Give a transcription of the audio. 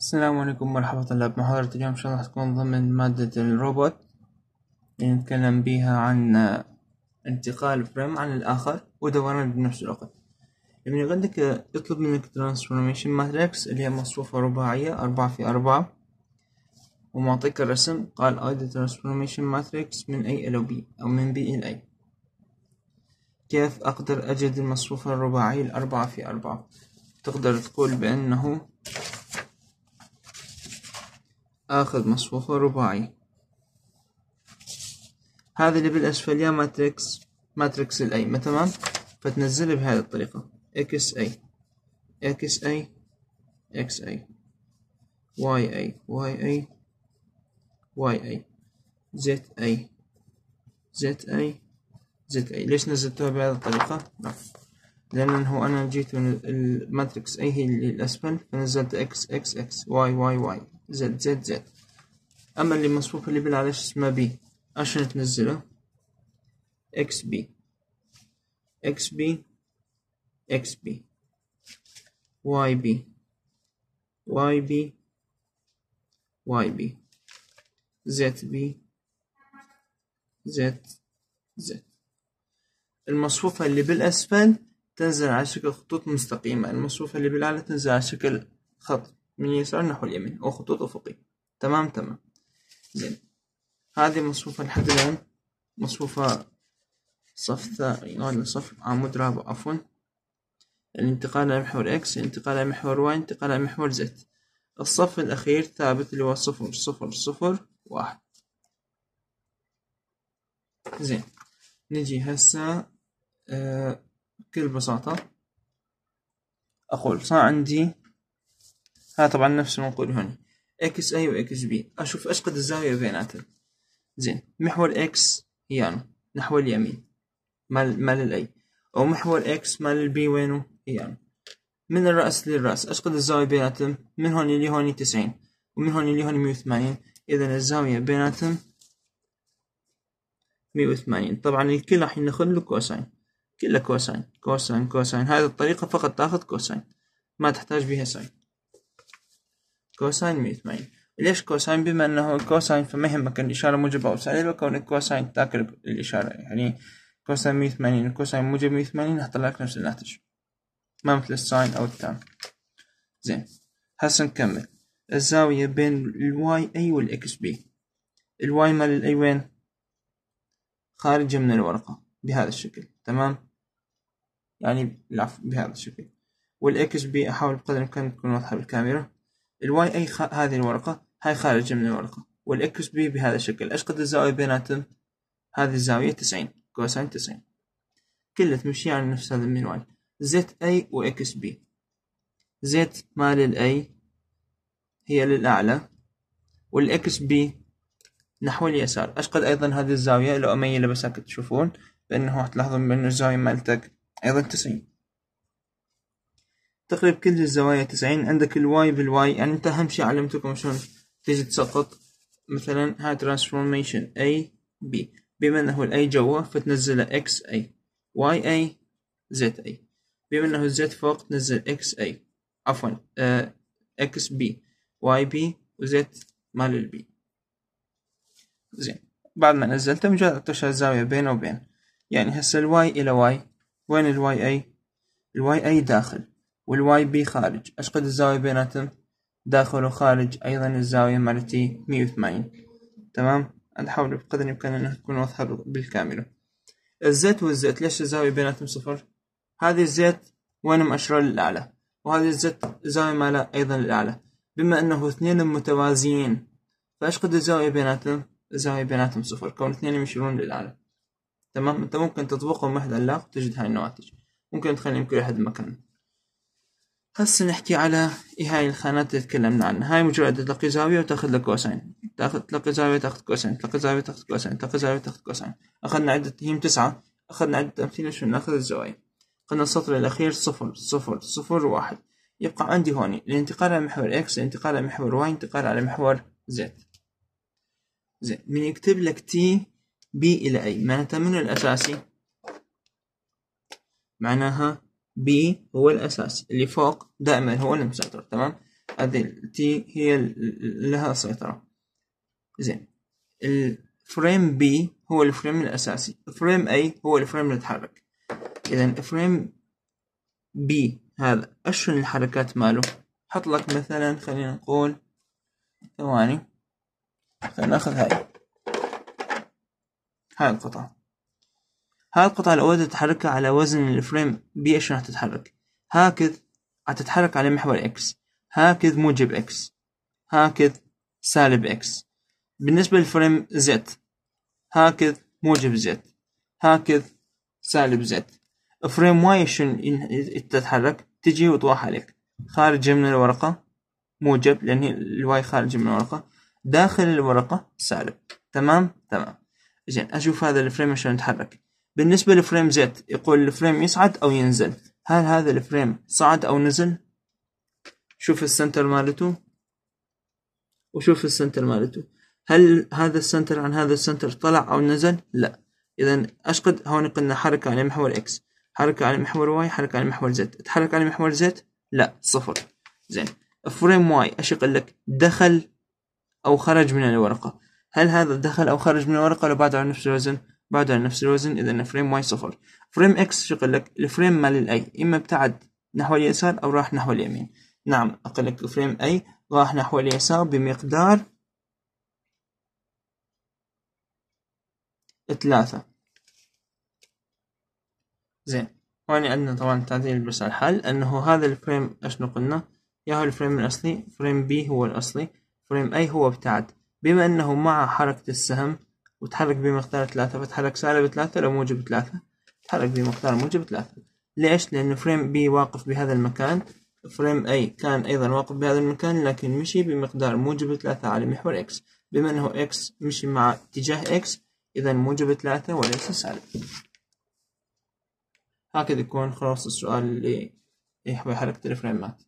السلام عليكم مرحبا طلاب محاضرة اليوم إن شاء الله تكون ضمن مادة الروبوت نتكلم بيها عن انتقال فريم عن الآخر ودوران بنفس الوقت يعني عندك يطلب منك ترانسفورميشن ماتريكس اللي هي مصفوفة رباعية أربعة في أربعة ومعطيك الرسم قال أيدي ترانسفورميشن ماتريكس من أي إلى بي أو من بي إلى أي كيف أقدر أجد المصفوفة الرباعية الأربعة في أربعة تقدر تقول بأنه آخذ مصفوفة رباعي هذا اللي بالأسفل يا ماتريكس ماتريكس الأي تمام فتنزله بهذه الطريقة اكس اي اكس اي اكس اي واي اي واي اي واي اي زت اي زت اي زت اي ليش نزلتوها بهذه الطريقة؟ لا لأنه أنا جيت من الماتريكس اي هي اللي الأسفل فنزلت اكس اكس اكس واي واي واي زد زد زد اما اللي مصفوف اللي بالعلاش اسمه بي اش نتنزله اكس بي اكس بي اكس بي واي بي واي بي واي بي زد بي زد زد المصفوفة اللي بالأسفل تنزل على شكل خطوط مستقيمة المصفوفة اللي بالأعلى تنزل على شكل خط من يسار نحو اليمين خطوط أفقية تمام تمام زين هذه مصفوفة لحد الآن مصفوفة صف ثاني آه، ولا صف عمود رابع عفوا الانتقال إلى محور إكس الانتقال إلى محور واي الانتقال إلى محور زد الصف الأخير ثابت اللي هو صفر صفر صفر واحد زين نجي هسه آه، بكل بساطة أقول صار عندي هذا طبعا نفس ما نقول هنا اكس اي واكس بي اشوف اشقد الزاوية بيناتهم زين محور اكس يانو نحو اليمين مال مال الاي او محور اكس مال البي وينو يانو من الرأس للرأس اشقد الزاوية بيناتهم من هون هون تسعين ومن هون لهون مية وثمانين اذا الزاوية بيناتهم مية وثمانين طبعا الكل راح ناخذ له كوساين كله كوساين كوساين كوساين هذه الطريقة فقط تاخذ كوساين ما تحتاج بها ساين كوساين وثمانين ليش كوساين بما انه كوساين فما يهمك الاشاره موجبه او سالبه كونك كوساين تاكل الاشاره يعني كوساين وثمانين كوساين موجب وثمانين راح لك نفس الناتج ما مثل الساين او التان زين هسه نكمل الزاوية بين الواي اي والاكس بي الواي مال الاي وين خارجة من الورقة بهذا الشكل تمام يعني بهذا الشكل والاكس بي احاول بقدر الامكان تكون واضحة بالكاميرا الواي اي خ... هذه الورقة هاي خارجة من الورقة والاكس بي بهذا الشكل ايش قد الزاوية بيناتهم هذه الزاوية تسعين كوساين تسعين كلها تمشي على يعني نفس هذا المنوال زيت اي واكس بي زيت مال الاي هي للأعلى والاكس بي نحو اليسار أشقد أيضا هذه الزاوية لو أميله بس تشوفون بأنه راح تلاحظون بأن الزاوية مالتك أيضا تسعين تقريب كل الزوايا تسعين عندك الواي بالواي يعني انت اهم شي علمتكم شلون تجي تسقط مثلا هاي ترانسفورميشن اي بي بما انه الاي جوا فتنزله اكس اي واي اي زد اي بما انه الزد فوق تنزل اكس اي عفوا اكس بي واي بي وزد مال البي زين بعد ما نزلته مجرد اعطيته الزاوية بينه وبين يعني هسه الواي الى واي وين الواي اي الواي اي داخل والواي بي خارج أشقد الزاوية بيناتهم داخل وخارج أيضا الزاوية مالتي مية وثمانين تمام احاول بقدر الإمكان أنها تكون واضحة بالكامل الزيت والزيت ليش الزاوية بيناتهم صفر هذه الزيت وين مأشرة للأعلى وهذه الزيت الزاوية مالها أيضا للأعلى بما أنه اثنين متوازيين فأشقد الزاوية بيناتهم الزاوية بيناتهم صفر كون اثنين يشيرون للأعلى تمام أنت ممكن تطبقهم واحد علاق وتجد هاي النواتج ممكن تخليهم كل واحد مكانه هسه نحكي على هاي الخانات اللي تكلمنا عنها هاي مجرد تلقي زاوية وتاخذ لك كوسين تاخذ تلقي زاوية تاخذ كوسين تلقي زاوية تاخذ كوسين تلقي زاوية تاخذ كوسين أخذنا عدة هي تسعة أخذنا عدة أمثلة شو ناخذ الزوايا قلنا السطر الأخير صفر صفر صفر واحد يبقى عندي هوني الانتقال على محور إكس الانتقال على محور واي الانتقال على محور زد زين من يكتب لك تي بي إلى أي معناتها منو الأساسي معناها بي هو الأساس اللي فوق دائما هو المسيطر تمام هذه تي هي لها سيطرة زين الفريم بي هو الفريم الأساسي فريم أي هو الفريم اللي يتحرك إذا فريم بي هذا أشن الحركات ماله حط لك مثلا خلينا نقول ثواني خلينا ناخذ هاي هاي القطعة هاي القطعة الأولى تتحركها على وزن الفريم بي إيش راح تتحرك هكذ هتتحرك على محور إكس هكذ موجب إكس هكذ سالب إكس بالنسبة للفريم زد هكذ موجب زد هكذ سالب زد فريم واي شن تتحرك تجي وتروح عليك خارج من الورقة موجب لأن الواي خارج من الورقة داخل الورقة سالب تمام تمام زين أشوف هذا الفريم شلون يتحرك بالنسبة لفريم زيت يقول الفريم يصعد أو ينزل هل هذا الفريم صعد أو نزل شوف السنتر مالته وشوف السنتر مالته هل هذا السنتر عن هذا السنتر طلع أو نزل لا إذا أشقد هون قلنا حركة على محور إكس حركة على محور واي حركة على محور زيت تحرك على محور زيت لا صفر زين فريم واي ايش يقول لك دخل او خرج من الورقة هل هذا دخل او خرج من الورقة لو بعد عن نفس الوزن بعد على نفس الوزن إذا فريم واي صفر فريم إكس شو قلك لك الفريم مال الاي إما ابتعد نحو اليسار أو راح نحو اليمين نعم أقول لك الفريم أي راح نحو اليسار بمقدار ثلاثة زين هون عندنا طبعا تعديل بس على الحل أنه هذا الفريم اشنو قلنا يا هو الفريم الأصلي فريم بي هو الأصلي فريم أي هو ابتعد بما أنه مع حركة السهم وتحرك بمقدار ثلاثة فتحرك سالب ثلاثة لو موجب ثلاثة تحرك بمقدار موجب ثلاثة ليش؟ لأن فريم بي واقف بهذا المكان فريم أي كان أيضا واقف بهذا المكان لكن مشي بمقدار موجب ثلاثة على محور إكس بما أنه إكس مشي مع اتجاه إكس إذا موجب ثلاثة وليس سالب هكذا يكون خلاص السؤال اللي يحوي حركة الفريمات